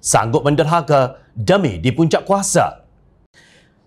sanggup menderhaka demi di puncak kuasa.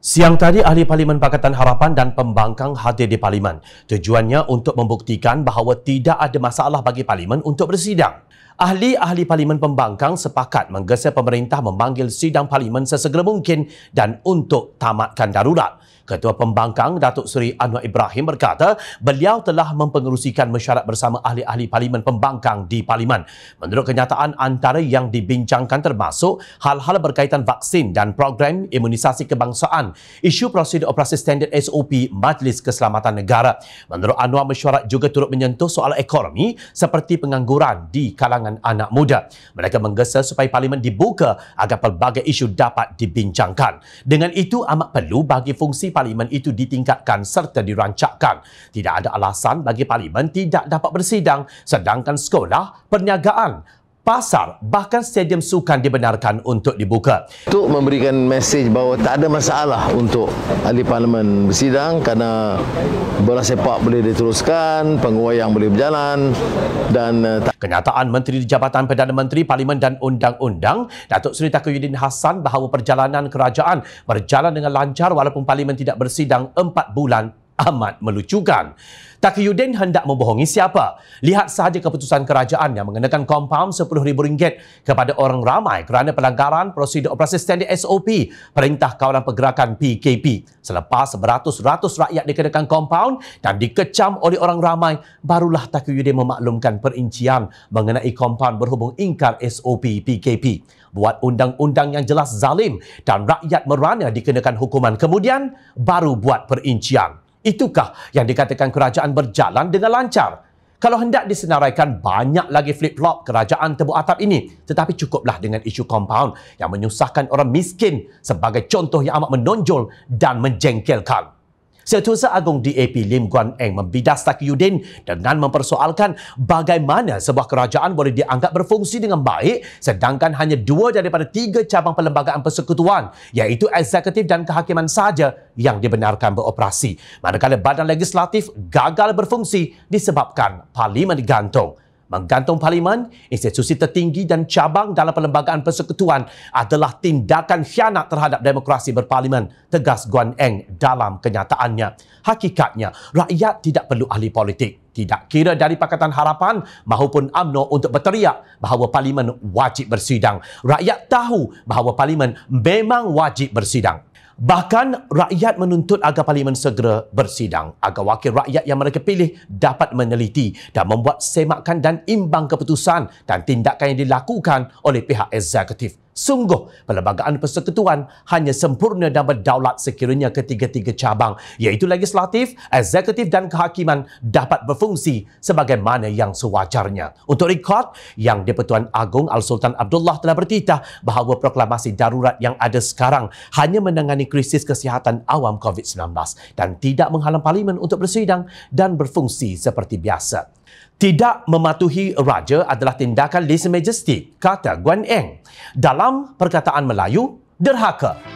Siang tadi, Ahli Parlimen Pakatan Harapan dan Pembangkang hadir di Parlimen. Tujuannya untuk membuktikan bahawa tidak ada masalah bagi Parlimen untuk bersidang. Ahli-ahli Parlimen Pembangkang sepakat menggesa pemerintah memanggil sidang Parlimen sesegera mungkin dan untuk tamatkan darurat. Ketua Pembangkang Datuk Seri Anwar Ibrahim berkata beliau telah mempengerusikan mesyuarat bersama ahli-ahli Parlimen Pembangkang di Parlimen. Menurut kenyataan antara yang dibincangkan termasuk hal-hal berkaitan vaksin dan program imunisasi kebangsaan isu prosedur operasi standard SOP Majlis Keselamatan Negara. Menurut Anwar, mesyuarat juga turut menyentuh soal ekonomi seperti pengangguran di kalangan anak muda. Mereka menggesa supaya parlimen dibuka agar pelbagai isu dapat dibincangkan. Dengan itu, amat perlu bagi fungsi parlimen itu ditingkatkan serta dirancakkan. Tidak ada alasan bagi parlimen tidak dapat bersidang sedangkan sekolah, perniagaan, pasar bahkan stadium sukan dibenarkan untuk dibuka. Untuk memberikan mesej bahawa tak ada masalah untuk ahli parlimen bersidang kerana bola sepak boleh diteruskan, penguayang boleh berjalan dan eh, kenyataan menteri di Jabatan Perdana Menteri Parlimen dan Undang-Undang Datuk Seri Takuyuddin Hassan bahawa perjalanan kerajaan berjalan dengan lancar walaupun parlimen tidak bersidang 4 bulan amat melucukan. Tak hendak membohongi siapa? Lihat sahaja keputusan kerajaan yang mengenakan kompaun RM10,000 kepada orang ramai kerana pelanggaran prosedur operasi standard SOP, Perintah Kawalan Pergerakan PKP. Selepas beratus-ratus rakyat dikenakan kompaun dan dikecam oleh orang ramai, barulah Tak memaklumkan perincian mengenai kompaun berhubung ingkar SOP PKP. Buat undang-undang yang jelas zalim dan rakyat merana dikenakan hukuman kemudian, baru buat perincian. Itukah yang dikatakan kerajaan berjalan dengan lancar? Kalau hendak disenaraikan banyak lagi flip-flop kerajaan tebu atap ini. Tetapi cukuplah dengan isu compound yang menyusahkan orang miskin sebagai contoh yang amat menonjol dan menjengkelkan. Setiausaha Agong DAP Lim Guan Eng membidas Taki Yudin dengan mempersoalkan bagaimana sebuah kerajaan boleh dianggap berfungsi dengan baik sedangkan hanya dua daripada tiga cabang perlembagaan persekutuan iaitu eksekutif dan kehakiman sahaja yang dibenarkan beroperasi. Manakala badan legislatif gagal berfungsi disebabkan parlimen digantung menggantung parlimen, institusi tertinggi dan cabang dalam perlembagaan persekutuan adalah tindakan khianat terhadap demokrasi berparlimen, tegas Guan Eng dalam kenyataannya. Hakikatnya, rakyat tidak perlu ahli politik. Tidak kira dari Pakatan Harapan maupun UMNO untuk berteriak bahawa parlimen wajib bersidang. Rakyat tahu bahawa parlimen memang wajib bersidang. Bahkan rakyat menuntut agar parlimen segera bersidang agar wakil rakyat yang mereka pilih dapat meneliti dan membuat semakan dan imbang keputusan dan tindakan yang dilakukan oleh pihak eksekutif Sungguh, Perlembagaan Persekutuan hanya sempurna dan berdaulat sekiranya ketiga-tiga cabang iaitu legislatif, eksekutif dan kehakiman dapat berfungsi sebagaimana yang sewajarnya. Untuk rekod, Yang di-Pertuan Agong Al-Sultan Abdullah telah bertitah bahawa proklamasi darurat yang ada sekarang hanya menangani krisis kesihatan awam COVID-19 dan tidak menghalang Parlimen untuk bersidang dan berfungsi seperti biasa. Tidak mematuhi raja adalah tindakan Lisa Majesty, kata Guan Eng. Dalam dalam perkataan Melayu, derhaka.